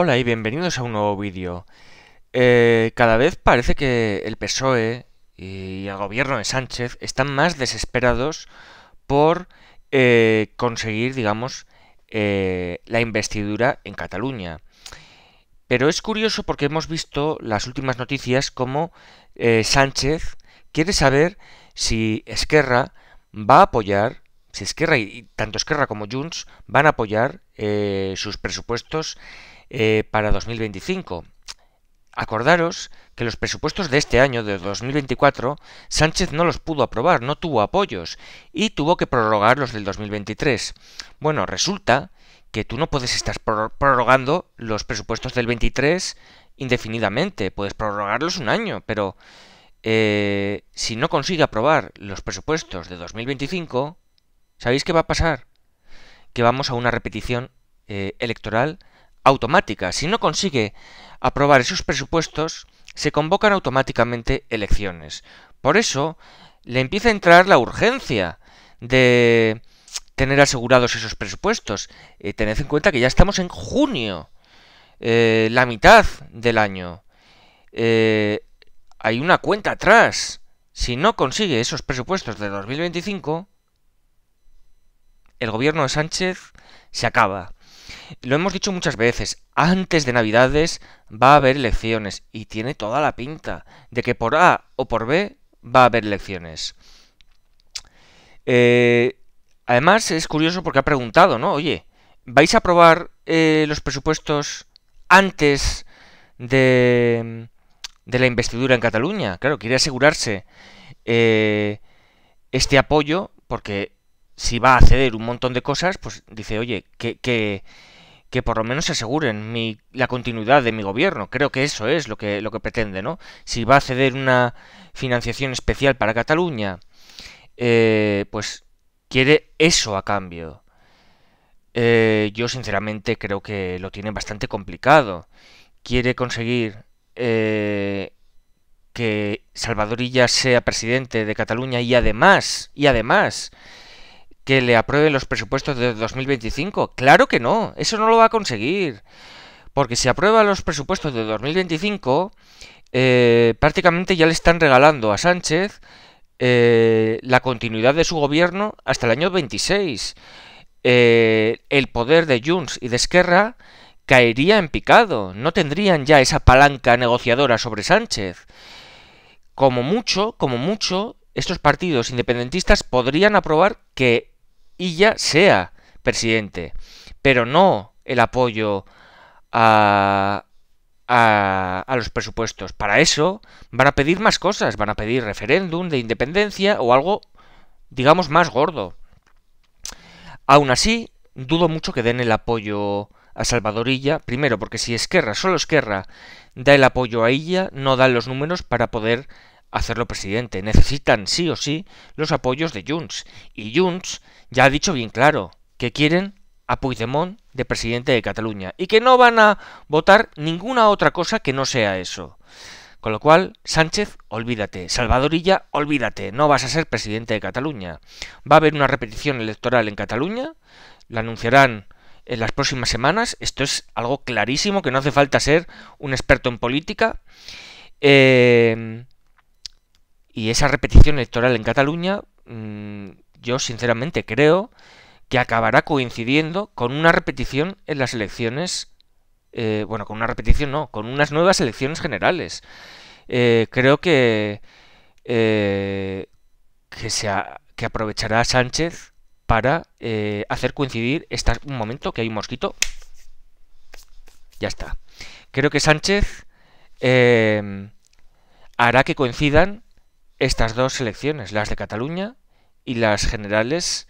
Hola y bienvenidos a un nuevo vídeo. Eh, cada vez parece que el PSOE y el gobierno de Sánchez están más desesperados por eh, conseguir, digamos, eh, la investidura en Cataluña. Pero es curioso porque hemos visto las últimas noticias como Sánchez quiere saber si Esquerra va a apoyar si Esquerra y tanto Esquerra como Junts van a apoyar sus presupuestos eh, para 2025. Acordaros que los presupuestos de este año, de 2024, Sánchez no los pudo aprobar, no tuvo apoyos y tuvo que prorrogar los del 2023. Bueno, resulta que tú no puedes estar prorrogando los presupuestos del 23 indefinidamente, puedes prorrogarlos un año, pero eh, si no consigue aprobar los presupuestos de 2025, ¿sabéis qué va a pasar? Que vamos a una repetición eh, electoral automática. Si no consigue aprobar esos presupuestos, se convocan automáticamente elecciones. Por eso le empieza a entrar la urgencia de tener asegurados esos presupuestos. Eh, tened en cuenta que ya estamos en junio, eh, la mitad del año. Eh, hay una cuenta atrás. Si no consigue esos presupuestos de 2025, el gobierno de Sánchez se acaba. Lo hemos dicho muchas veces, antes de Navidades va a haber elecciones y tiene toda la pinta de que por A o por B va a haber elecciones. Eh, además es curioso porque ha preguntado, ¿no? Oye, ¿vais a aprobar eh, los presupuestos antes de, la investidura en Cataluña? Claro, quiere asegurarse eh, este apoyo porque si va a ceder un montón de cosas, pues dice, oye, que, que, que por lo menos aseguren mi, la continuidad de mi gobierno. Creo que eso es lo que, lo que pretende, ¿no? Si va a ceder una financiación especial para Cataluña, eh, pues quiere eso a cambio. Eh, yo sinceramente creo que lo tiene bastante complicado. Quiere conseguir eh, que Salvadorilla sea presidente de Cataluña y además, y además, que le aprueben los presupuestos de 2025. Claro que no, eso no lo va a conseguir. Porque si aprueba los presupuestos de 2025, eh, prácticamente ya le están regalando a Sánchez eh, la continuidad de su gobierno hasta el año 26. Eh, el poder de Junts y de Esquerra caería en picado, no tendrían ya esa palanca negociadora sobre Sánchez. Como mucho, como mucho, estos partidos independentistas podrían aprobar que y ya sea presidente, pero no el apoyo a, a, a, los presupuestos. Para eso van a pedir más cosas, van a pedir referéndum de independencia o algo, digamos, más gordo. Aún así, dudo mucho que den el apoyo a Salvadorilla, primero porque si Esquerra, solo Esquerra, da el apoyo a ella, no dan los números para poder hacerlo presidente. Necesitan sí o sí los apoyos de Junts. Y Junts ya ha dicho bien claro que quieren a Puigdemont de presidente de Cataluña y que no van a votar ninguna otra cosa que no sea eso. Con lo cual, Sánchez, olvídate. Salvadorilla, olvídate. No vas a ser presidente de Cataluña. Va a haber una repetición electoral en Cataluña. La anunciarán en las próximas semanas. Esto es algo clarísimo que no hace falta ser un experto en política. Eh, y esa repetición electoral en Cataluña, mm, yo sinceramente creo que acabará coincidiendo con una repetición en las elecciones, eh, bueno, con una repetición no, con unas nuevas elecciones generales. Eh, creo que, eh, que, que aprovechará Sánchez para hacer coincidir un momento que hay un mosquito. Ya está. Creo que Sánchez hará que coincidan estas dos elecciones, las de Cataluña y las generales.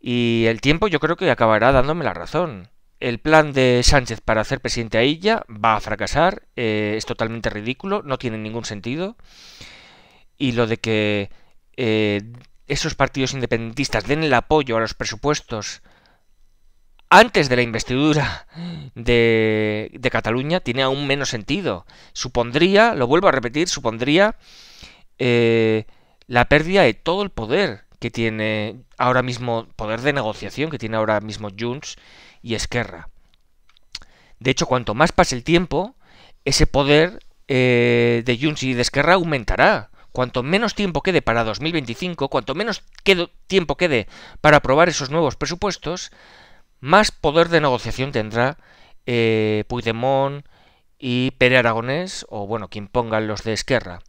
Y el tiempo yo creo que acabará dándome la razón. El plan de Sánchez para hacer presidente a ella va a fracasar, eh, es totalmente ridículo, no tiene ningún sentido. Y lo de que eh, esos partidos independentistas den el apoyo a los presupuestos antes de la investidura de, Cataluña tiene aún menos sentido. Supondría, lo vuelvo a repetir, supondría eh, la pérdida de todo el poder que tiene ahora mismo, poder de negociación que tiene ahora mismo Junts y Esquerra. De hecho, cuanto más pase el tiempo, ese poder eh, de Junts y de Esquerra aumentará. Cuanto menos tiempo quede para 2025, cuanto menos tiempo quede para aprobar esos nuevos presupuestos, más poder de negociación tendrá eh, Puigdemont y Pere Aragonés, o bueno, quien pongan los de Esquerra.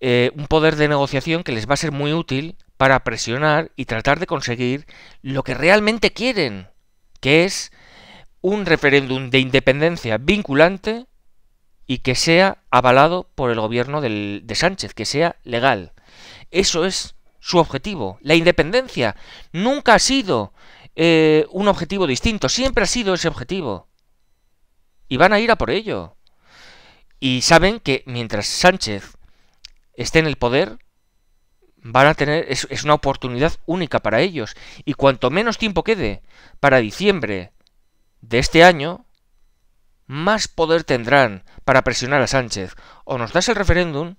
Eh, un poder de negociación que les va a ser muy útil para presionar y tratar de conseguir lo que realmente quieren, que es un referéndum de independencia vinculante y que sea avalado por el gobierno de Sánchez, que sea legal. Eso es su objetivo. La independencia nunca ha sido eh, un objetivo distinto. Siempre ha sido ese objetivo. Y van a ir a por ello. Y saben que mientras Sánchez esté en el poder, van a tener. Es, una oportunidad única para ellos. Y cuanto menos tiempo quede para diciembre de este año, más poder tendrán para presionar a Sánchez. O nos das el referéndum,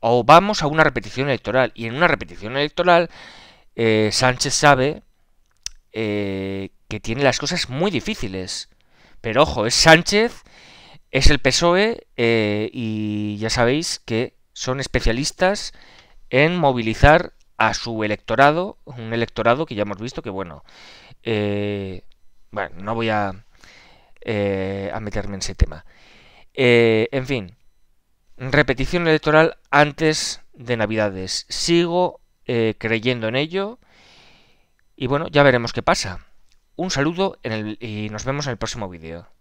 o vamos a una repetición electoral. Y en una repetición electoral, eh, Sánchez sabe eh, que tiene las cosas muy difíciles. Pero ojo, es Sánchez, es el PSOE eh, y ya sabéis que son especialistas en movilizar a su electorado, un electorado que ya hemos visto que bueno, eh, bueno, no voy a, a meterme en ese tema. en fin, repetición electoral antes de Navidades. Sigo creyendo en ello y bueno, ya veremos qué pasa. Un saludo y nos vemos en el próximo vídeo.